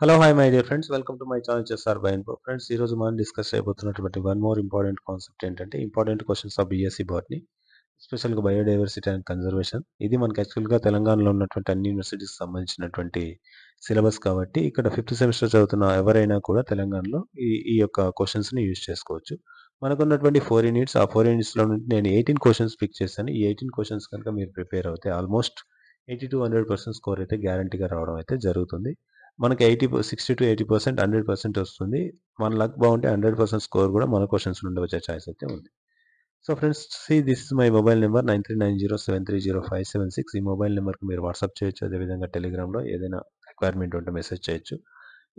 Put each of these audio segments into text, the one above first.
hello hi my dear friends welcome to my channel చేస్తారు by info friends ఈ రోజు మనం డిస్కస్ చేయబోతున్నటువంటి వన్ మోర్ ఇంపార్టెంట్ కాన్సెప్ట్ ఏంటంటే important questions of BSc botany స్పెషల్గా biodiversity and conservation ఇది మనకి యాక్చువల్గా తెలంగాణలో ఉన్నటువంటి అన్ని యూనివర్సిటీస్ సంబంధించినటువంటి సిలబస్ కాబట్టి ఇక్కడ ఫిఫ్త్ సెమిస్టర్ చదువుతున్న ఎవరైనా కూడా తెలంగాణలో ఈ ఈ యొక్క క్వశ్చన్స్ని యూజ్ చేసుకోవచ్చు మనకున్నటువంటి ఫోర్ యూనిట్స్ ఆ ఫోర్ యూనిట్స్లో నుండి నేను ఎయిటీన్ క్వశ్చన్స్ పిక్ చేశాను ఈ ఎయిటీన్ క్వశ్చన్స్ కనుక మీరు ప్రిపేర్ అవుతే almost eighty to hundred percent score అయితే గ్యారంటీగా రావడం అయితే జరుగుతుంది మనకి eighty sixty to eighty percent hundred percent వస్తుంది మన లక్ బాగుంటే హండ్రెడ్ పర్సెంట్ స్కోర్ కూడా మన క్వశ్చన్స్ నుండి వచ్చే ఛాయిస్ అయితే ఉంది so friends see this my mobile number nine three nine zero seven three zero five seven six ఈ మొబైల్ నెంబర్కి మీరు వాట్సాప్ చేయొచ్చు అదేవిధంగా టెలిగ్రామ్లో ఏదైనా రిక్వైర్మెంట్ ఉంటే మెసేజ్ చేయొచ్చు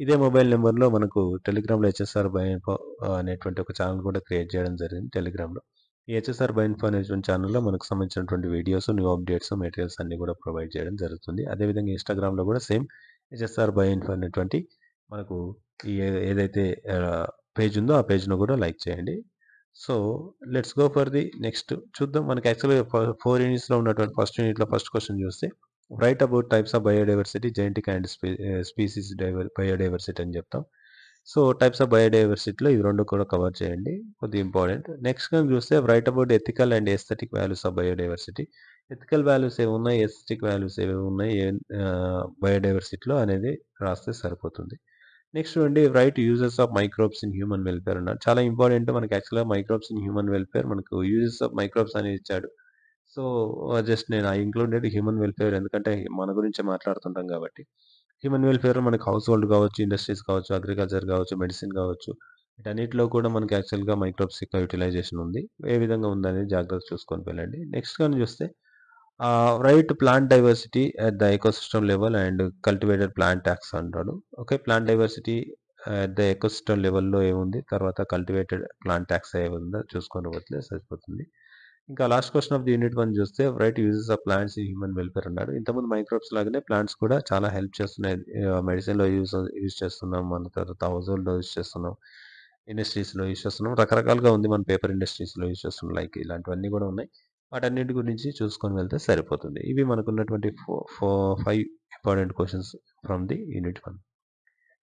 ఇదే మొబైల్ నెంబర్లో మనకు టెలిగ్రామ్లో హెచ్ఎస్ఆర్ బైన్ఫో అనేటువంటి ఒక ఛానల్ కూడా క్రియేట్ చేయడం జరిగింది టెలిగ్రామ్లో ఈ హెచ్ఎస్ఆర్ బైన్ఫో అనేటువంటి ఛానల్లో మనకు సంబంధించినటువంటి వీడియోస్ న్యూ అప్డేట్స్ మెటీరియల్స్ అన్నీ కూడా ప్రొవైడ్ చేయడం జరుగుతుంది అదేవిధంగా ఇన్స్టాగ్రామ్లో కూడా సేమ్ హెచ్ఎస్ఆర్ బై అనేటువంటి మనకు ఈ ఏదైతే పేజ్ ఉందో ఆ పేజ్ను కూడా లైక్ చేయండి so let's go for the next చూద్దాం మనకి యాక్చువల్గా ఫోర్ యూనిట్స్లో ఉన్నటువంటి ఫస్ట్ యూనిట్లో ఫస్ట్ క్వశ్చన్ చూస్తే write about types of biodiversity genetic and species diver biodiversity అని చెప్తాం సో టైప్స్ ఆఫ్ బయోడైవర్సిటీలో ఇవి రెండు కూడా కవర్ చేయండి కొద్దిగా ఇంపార్టెంట్ నెక్స్ట్ కానీ చూస్తే write about ethical and aesthetic values of biodiversity ethical values ఏమి ఉన్నాయి ఎస్టిక్ వాల్యూస్ ఏవి ఉన్నాయి బయోడైవర్సిటీలో అనేది రాస్తే సరిపోతుంది నెక్స్ట్ అండి write uses of microbes in human welfare అన్నారు చాలా ఇంపార్టెంట్ మనకి యాక్చువల్గా మైక్రోబ్స్ ఇన్ హ్యూమన్ వెల్ఫేర్ మనకు యూజెస్ ఆఫ్ మైక్రోబ్స్ అనేది ఇచ్చాడు సో జస్ట్ నేను ఐ ఇంక్లూడెడ్ హ్యూమన్ వెల్ఫేర్ ఎందుకంటే మన గురించి మాట్లాడుతుంటాం కాబట్టి హ్యూమన్ వెల్ఫేర్ మనకి హౌస్ హోల్డ్ కావచ్చు ఇండస్ట్రీస్ కావచ్చు అగ్రికల్చర్ కావచ్చు మెడిసిన్ కావచ్చు వీటన్నిటిలో కూడా మనకి యాక్చువల్గా మైక్రోబ్స్ యొక్క యూటిలైజేషన్ ఉంది ఏ విధంగా ఉందనేది జాగ్రత్త చూసుకొని వెళ్ళండి నెక్స్ట్ కానీ చూస్తే write plant diversity at the ecosystem level and cultivated plant tax అంటాడు okay plant diversity at the ecosystem లెవెల్లో ఏముంది తర్వాత కల్టివేటెడ్ ప్లాంట్ ట్యాక్స్ ఏముందో చూసుకొని పోతే సరిపోతుంది ఇంకా last question of the unit one చూస్తే write uses of plants in human welfare అన్నాడు ఇంతకుముందు మైక్రోబ్స్ లాగానే ప్లాంట్స్ కూడా చాలా హెల్ప్ చేస్తున్నాయి మెడిసిన్లో యూజ్ యూజ్ చేస్తున్నాం మన తర్వాత హౌజోల్డ్లో యూజ్ చేస్తున్నాం ఇండస్ట్రీస్లో యూజ్ చేస్తున్నాం రకరకాలుగా ఉంది మన పేపర్ ఇండస్ట్రీస్లో యూజ్ చేస్తున్నాం లైక్ ఇలాంటివన్నీ కూడా ఉన్నాయి వాటన్నిటి గురించి చూసుకొని వెళ్తే సరిపోతుంది ఇవి మనకున్నటువంటి four five important questions from the unit one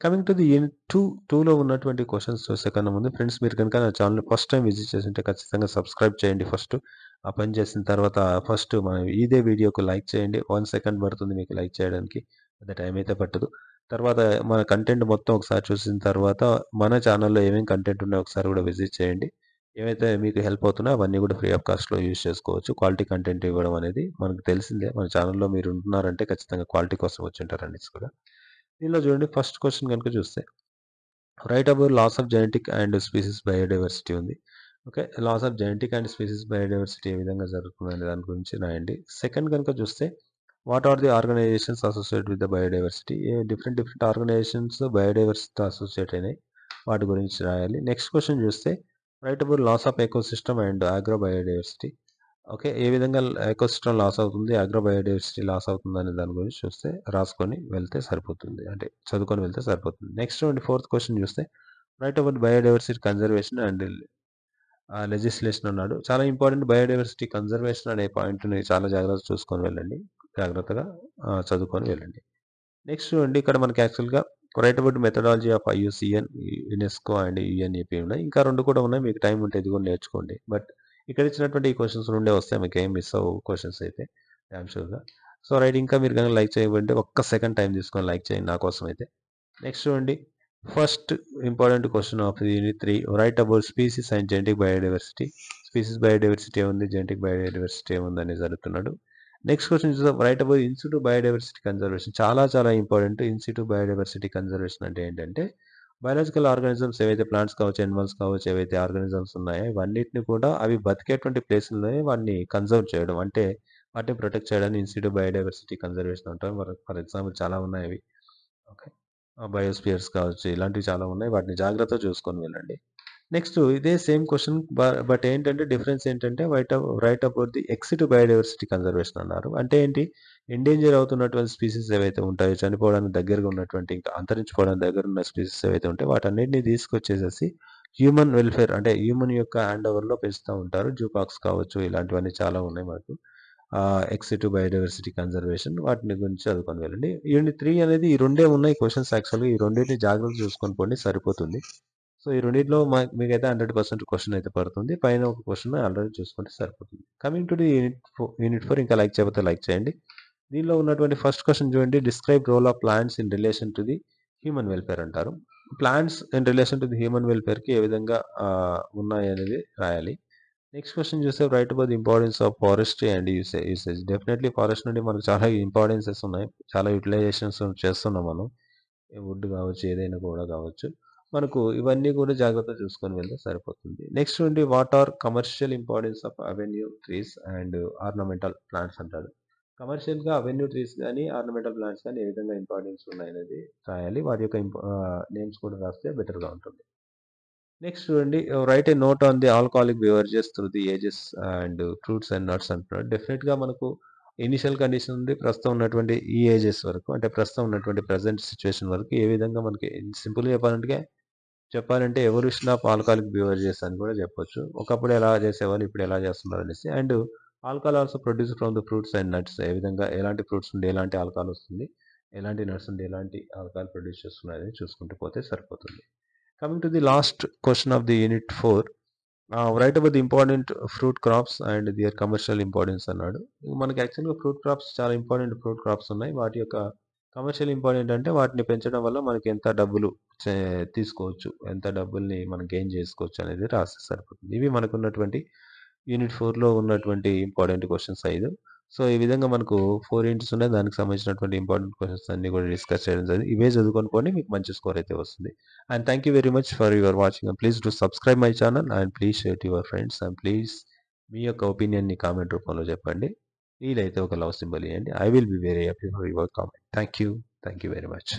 coming to the unit two టూలో ఉన్నటువంటి క్వశ్చన్స్ చూసే కన్నా ముందు ఫ్రెండ్స్ మీరు కనుక నా ఛానల్ ఫస్ట్ టైం విజిట్ ఉంటే ఖచ్చితంగా సబ్స్క్రైబ్ చేయండి ఫస్ట్ ఆ పని చేసిన తర్వాత ఫస్ట్ మనం ఇదే వీడియోకు లైక్ చేయండి వన్ సెకండ్ పడుతుంది మీకు లైక్ చేయడానికి అంత టైం అయితే పట్టదు తర్వాత మన కంటెంట్ మొత్తం ఒకసారి చూసిన తర్వాత మన ఛానల్లో ఏమేమి కంటెంట్ ఉన్నాయో ఒకసారి కూడా విజిట్ చేయండి ఏవైతే మీకు హెల్ప్ అవుతున్నా అవన్నీ కూడా ఫ్రీ ఆఫ్ కాస్ట్లో యూజ్ చేసుకోవచ్చు క్వాలిటీ కంటెంట్ ఇవ్వడం అనేది మనకు తెలిసిందే మన ఛానల్లో మీరు ఉంటున్నారంటే ఖచ్చితంగా క్వాలిటీ కోసం వచ్చి ఉంటారండి కూడా దీనిలో చూడండి ఫస్ట్ క్వశ్చన్ కనుక చూస్తే write about loss of genetic and species biodiversity ఉంది okay loss of genetic and species biodiversity ఏ విధంగా జరుగుతుందనే దాని గురించి రాయండి సెకండ్ కనుక చూస్తే what are the organizations associate with the biodiversity different different organizations బయోడైవర్సిటీతో అసోసియేట్ అయినాయి వాటి గురించి రాయాలి నెక్స్ట్ క్వశ్చన్ చూస్తే write about loss of ecosystem and agro biodiversity okay ఏ విధంగా ఎకోసిస్టమ్ లాస్ అవుతుంది ఆగ్రో బయోడైవర్సిటీ లాస్ అవుతుంది అనే దాని గురించి చూస్తే రాసుకొని వెళ్తే సరిపోతుంది అంటే చదువుకొని వెళ్తే సరిపోతుంది నెక్స్ట్ అండ్ ఫోర్త్ క్వశ్చన్ చూస్తే write about biodiversity conservation and legislation అన్నాడు చాలా ఇంపార్టెంట్ బయోడైవర్సిటీ కన్జర్వేషన్ అనే పాయింట్ని చాలా జాగ్రత్త చూసుకొని వెళ్ళండి జాగ్రత్తగా చదువుకొని వెళ్ళండి నెక్స్ట్ అండి ఇక్కడ మనకి యాక్చువల్గా write about methodology of IUCN UNESCO and UNEP ఉన్నాయి ఇంకా రెండు కూడా ఉన్నాయి మీకు టైం ఉంటే ఇది కూడా నేర్చుకోండి బట్ ఇక్కడ ఇచ్చినటువంటి ఈ క్వశ్చన్స్ నుండే వస్తాయి మీకు ఏం మిస్ అవ్వు క్వశ్చన్స్ అయితే ఐఎమ్ షూర్గా సో రైట్ ఇంకా మీరు కనుక లైక్ చేయబడి ఒక్క సెకండ్ టైం తీసుకొని లైక్ చేయండి నా కోసం అయితే నెక్స్ట్ చూడండి first important question of unit three write about species and genetic biodiversity species biodiversity ఏముంది జెంటిక్ బయోడైవర్సిటీ ఏముంది అని జరుగుతున్నాడు నెక్స్ట్ క్వశ్చన్ చూద్దాం write above institute biodiversity conservation చాలా చాలా ఇంపార్టెంట్ ఇన్స్టిట్యూట్ బయోడైవర్సిటీ కన్జర్వేషన్ అంటే ఏంటంటే బయాలజికల్ ఆర్గానిజమ్స్ ఏవైతే ప్లాంట్స్ కావచ్చు ఎనిమల్స్ కావచ్చు ఏవైతే ఆర్గానిజమ్స్ ఉన్నాయో ఇవన్నింటినీ కూడా అవి బతికేటువంటి ప్లేసుల్లోనే వాటిని కన్జర్వ్ చేయడం అంటే వాటిని ప్రొటెక్ట్ చేయడానికి ఇన్స్టిట్యూట్ బయోడైవర్సిటీ కన్జర్వేషన్ ఉంటాం ఫర్ ఎగ్జాంపుల్ చాలా ఉన్నాయి అవి ఓకే బయోస్పియర్స్ కావచ్చు ఇలాంటివి చాలా ఉన్నాయి వాటిని జాగ్రత్తగా చూసుకొని వెళ్ళండి నెక్స్ట్ ఇదే సేమ్ క్వశ్చన్ బట్ ఏంటంటే డిఫరెన్స్ ఏంటంటే white write about the ex situ biodiversity conservation అన్నారు అంటే ఏంటి ఎండేంజర్ అవుతున్నటువంటి స్పీసీస్ ఏవైతే ఉంటాయో చనిపోవడానికి దగ్గరగా ఉన్నటువంటి ఇంకా అంతరించిపోవడానికి దగ్గర ఉన్న స్పీసీస్ ఏవైతే ఉంటాయో వాటన్నిటిని తీసుకొచ్చేసేసి హ్యూమన్ వెల్ఫేర్ అంటే హ్యూమన్ యొక్క హ్యాండ్ ఓవర్లో పెంచుతూ ఉంటారు జూపాక్స్ కావచ్చు ఇలాంటివన్నీ చాలా ఉన్నాయి మనకు ఎక్సిటివ్ బయోడైవర్సిటీ కన్జర్వేషన్ వాటిని గురించి చదువుకొని వెళ్ళండి యూనిట్ త్రీ అనేది ఈ రెండే ఉన్నాయి క్వశ్చన్స్ యాక్చువల్గా ఈ రెండింటిని జాగ్రత్త చూసుకొని పోండి సరిపోతుంది సో ఈ రెండింటిలో మీకు అయితే హండ్రెడ్ పర్సెంట్ క్వశ్చన్ అయితే పడుతుంది పైన ఒక క్వశ్చన్ ఆల్రెడీ చూసుకుంటే సరిపోతుంది coming to the unit four unit four ఇంకా లైక్ చేయబోతే లైక్ చేయండి దీనిలో ఉన్నటువంటి ఫస్ట్ క్వశ్చన్ చూడండి describe role of plants in relation to the human welfare అంటారు plants in relation to the human వెల్ఫేర్కి ఏ విధంగా ఉన్నాయి అనేది రాయాలి నెక్స్ట్ క్వశ్చన్ చూస్తే write about the importance of forestry and usage usage definitely forest నుండి మనకు చాలా ఇంపార్టెన్సెస్ ఉన్నాయి చాలా యూటిలైజేషన్స్ చేస్తున్నాం మనం వుడ్ కావచ్చు ఏదైనా కూడా కావచ్చు మనకు ఇవన్నీ కూడా జాగ్రత్త చూసుకొని వెళ్తే సరిపోతుంది నెక్స్ట్ ఉండి what are commercial importance of avenue trees and ornamental plants అంటారు కమర్షియల్గా అవెన్యూ ట్రీస్ కానీ ఆర్నమెంటల్ ప్లాంట్స్ కానీ ఏ విధంగా ఇంపార్టెన్స్ ఉన్నాయనేది రాయాలి వాటి యొక్క నేమ్స్ కూడా రాస్తే బెటర్గా ఉంటుంది నెక్స్ట్ చూడండి write a note on the alcoholic beverages through the ages and fruits and nuts అంటున్నాడు డెఫినెట్గా మనకు ఇనిషియల్ కండిషన్ ఉంది ప్రస్తుతం ఉన్నటువంటి ఈ ఏజెస్ వరకు అంటే ప్రస్తుతం ఉన్నటువంటి ప్రజెంట్ సిచ్యువేషన్ వరకు ఏ విధంగా మనకి సింపుల్గా చెప్పాలంటే చెప్పాలంటే ఎవల్యూషన్ ఆఫ్ ఆల్కహాలిక్ బ్యూవరేజెస్ అని కూడా చెప్పొచ్చు ఒకప్పుడు ఎలా చేసేవాళ్ళు ఇప్పుడు ఎలా చేస్తున్నారు అనేసి and alcohol also produce from the fruits and nuts ఏ విధంగా ఎలాంటి ఫ్రూట్స్ ఉండి ఎలాంటి ఆల్కహాల్ వస్తుంది ఎలాంటి నట్స్ ఉండి ఎలాంటి ఆల్కహాల్ ప్రొడ్యూస్ చేస్తున్నాయి చూసుకుంటూ పోతే సరిపోతుంది coming to the last question of the unit four write about the important fruit crops and their commercial importance అన్నాడు మనకి యాక్చువల్గా ఫ్రూట్ క్రాప్స్ చాలా ఇంపార్టెంట్ ఫ్రూట్ క్రాప్స్ ఉన్నాయి వాటి యొక్క కమర్షియల్ ఇంపార్టెంట్ అంటే వాటిని పెంచడం వల్ల మనకి ఎంత డబ్బులు తీసుకోవచ్చు ఎంత డబ్బుల్ని మనం గెయిన్ చేసుకోవచ్చు అనేది రాస్తే సరిపోతుంది ఇవి మనకు ఉన్నటువంటి యూనిట్ ఫోర్లో ఉన్నటువంటి ఇంపార్టెంట్ క్వశ్చన్స్ ఐదు సో ఈ విధంగా మనకు ఫోర్ యూనిట్స్ ఉన్నాయి దానికి సంబంధించినటువంటి ఇంపార్టెంట్ క్వశ్చన్స్ అన్ని కూడా డిస్కస్ చేయడం జరిగింది ఇవే చదువుకొని మీకు మంచి స్కోర్ అయితే వస్తుంది and thank you very much for your watching please to subscribe my channel and please share to your friends and please మీ యొక్క ఒపీనియన్ని కామెంట్ రూపంలో చెప్పండి వీలైతే ఒక లవ్ సింబల్ ఇవ్వండి I will be very happy for your comment thank you thank you very much